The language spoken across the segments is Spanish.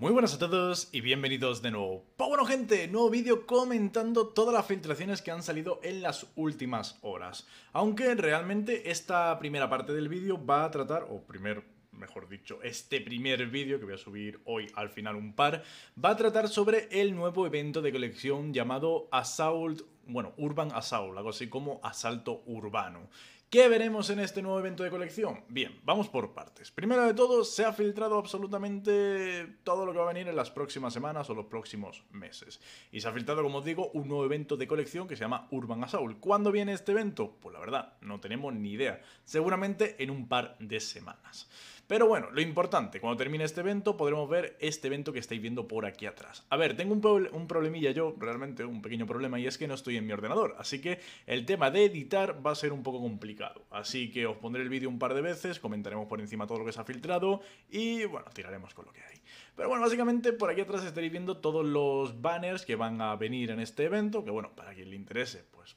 Muy buenas a todos y bienvenidos de nuevo. bueno gente, nuevo vídeo comentando todas las filtraciones que han salido en las últimas horas. Aunque realmente esta primera parte del vídeo va a tratar, o primer mejor dicho, este primer vídeo que voy a subir hoy al final un par, va a tratar sobre el nuevo evento de colección llamado Assault, bueno, Urban Assault, algo así como Asalto Urbano. ¿Qué veremos en este nuevo evento de colección? Bien, vamos por partes. Primero de todo, se ha filtrado absolutamente todo lo que va a venir en las próximas semanas o los próximos meses. Y se ha filtrado, como os digo, un nuevo evento de colección que se llama Urban Assault. ¿Cuándo viene este evento? Pues la verdad, no tenemos ni idea. Seguramente en un par de semanas. Pero bueno, lo importante, cuando termine este evento podremos ver este evento que estáis viendo por aquí atrás. A ver, tengo un, un problemilla yo, realmente un pequeño problema, y es que no estoy en mi ordenador. Así que el tema de editar va a ser un poco complicado. Así que os pondré el vídeo un par de veces, comentaremos por encima todo lo que se ha filtrado y bueno, tiraremos con lo que hay. Pero bueno, básicamente por aquí atrás estaréis viendo todos los banners que van a venir en este evento, que bueno, para quien le interese, pues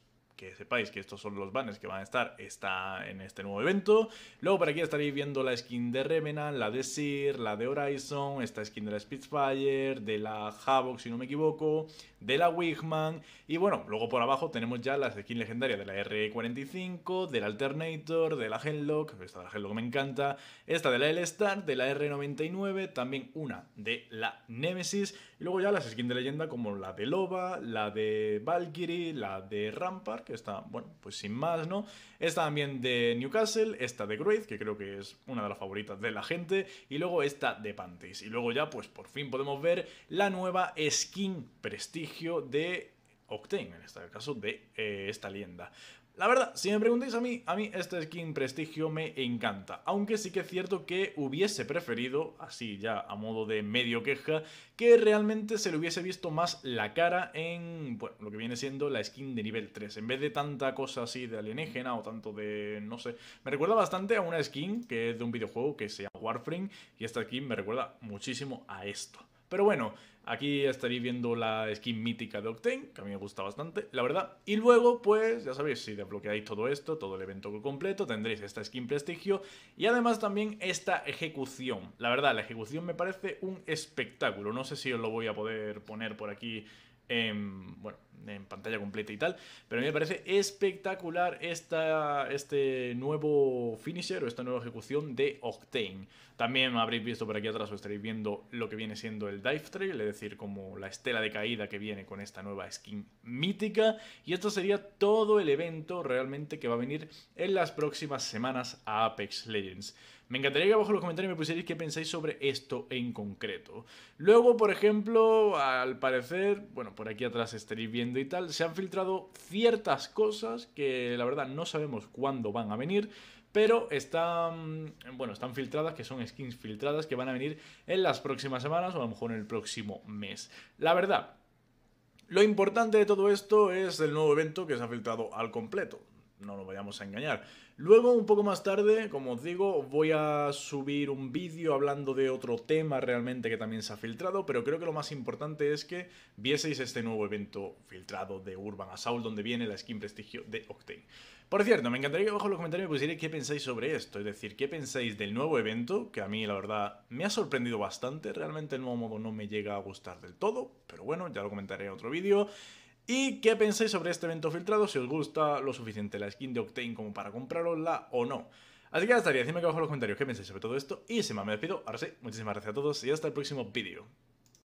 sepáis que estos son los banners que van a estar está en este nuevo evento. Luego por aquí estaréis viendo la skin de Revenant, la de Sir, la de Horizon, esta skin de la Spitfire, de la Havoc si no me equivoco, de la Wigman y bueno, luego por abajo tenemos ya las skin legendarias de la R45, del Alternator, de la Henlock, esta de la Henlock me encanta, esta de la L-Star, de la R99, también una de la Nemesis, y luego ya las skins de leyenda como la de Loba, la de Valkyrie, la de Rampart, esta, bueno, pues sin más, ¿no? Esta también de Newcastle, esta de Great, que creo que es una de las favoritas de la gente, y luego esta de Panties. Y luego ya, pues por fin podemos ver la nueva skin prestigio de Octane, en este caso de eh, esta leyenda. La verdad, si me preguntáis a mí, a mí esta skin prestigio me encanta, aunque sí que es cierto que hubiese preferido, así ya a modo de medio queja, que realmente se le hubiese visto más la cara en, bueno, lo que viene siendo la skin de nivel 3, en vez de tanta cosa así de alienígena o tanto de, no sé, me recuerda bastante a una skin que es de un videojuego que se llama Warframe y esta skin me recuerda muchísimo a esto. Pero bueno, Aquí estaréis viendo la skin mítica de Octane, que a mí me gusta bastante, la verdad. Y luego, pues, ya sabéis, si desbloqueáis todo esto, todo el evento completo, tendréis esta skin prestigio y además también esta ejecución. La verdad, la ejecución me parece un espectáculo. No sé si os lo voy a poder poner por aquí en... bueno, en pantalla completa y tal. Pero a mí me parece espectacular esta, este nuevo finisher o esta nueva ejecución de Octane. También habréis visto por aquí atrás o estaréis viendo lo que viene siendo el Dive Trail, es decir, como la estela de caída que viene con esta nueva skin mítica. Y esto sería todo el evento realmente que va a venir en las próximas semanas a Apex Legends. Me encantaría que abajo en los comentarios me pusierais qué pensáis sobre esto en concreto. Luego, por ejemplo, al parecer, bueno, por aquí atrás estaréis viendo y tal, se han filtrado ciertas cosas que la verdad no sabemos cuándo van a venir, pero están, bueno, están filtradas, que son skins filtradas que van a venir en las próximas semanas o a lo mejor en el próximo mes. La verdad, lo importante de todo esto es el nuevo evento que se ha filtrado al completo no nos vayamos a engañar. Luego, un poco más tarde, como os digo, voy a subir un vídeo hablando de otro tema realmente que también se ha filtrado, pero creo que lo más importante es que vieseis este nuevo evento filtrado de Urban Assault, donde viene la skin prestigio de Octane. Por cierto, me encantaría que abajo en los comentarios me pusierais qué pensáis sobre esto, es decir, qué pensáis del nuevo evento, que a mí la verdad me ha sorprendido bastante, realmente el nuevo modo no me llega a gustar del todo, pero bueno, ya lo comentaré en otro vídeo. ¿Y qué pensáis sobre este evento filtrado? Si os gusta lo suficiente la skin de Octane como para comprarosla o no. Así que ya estaría, decidme abajo en los comentarios qué pensáis sobre todo esto. Y sin más me despido, ahora sí, muchísimas gracias a todos y hasta el próximo vídeo.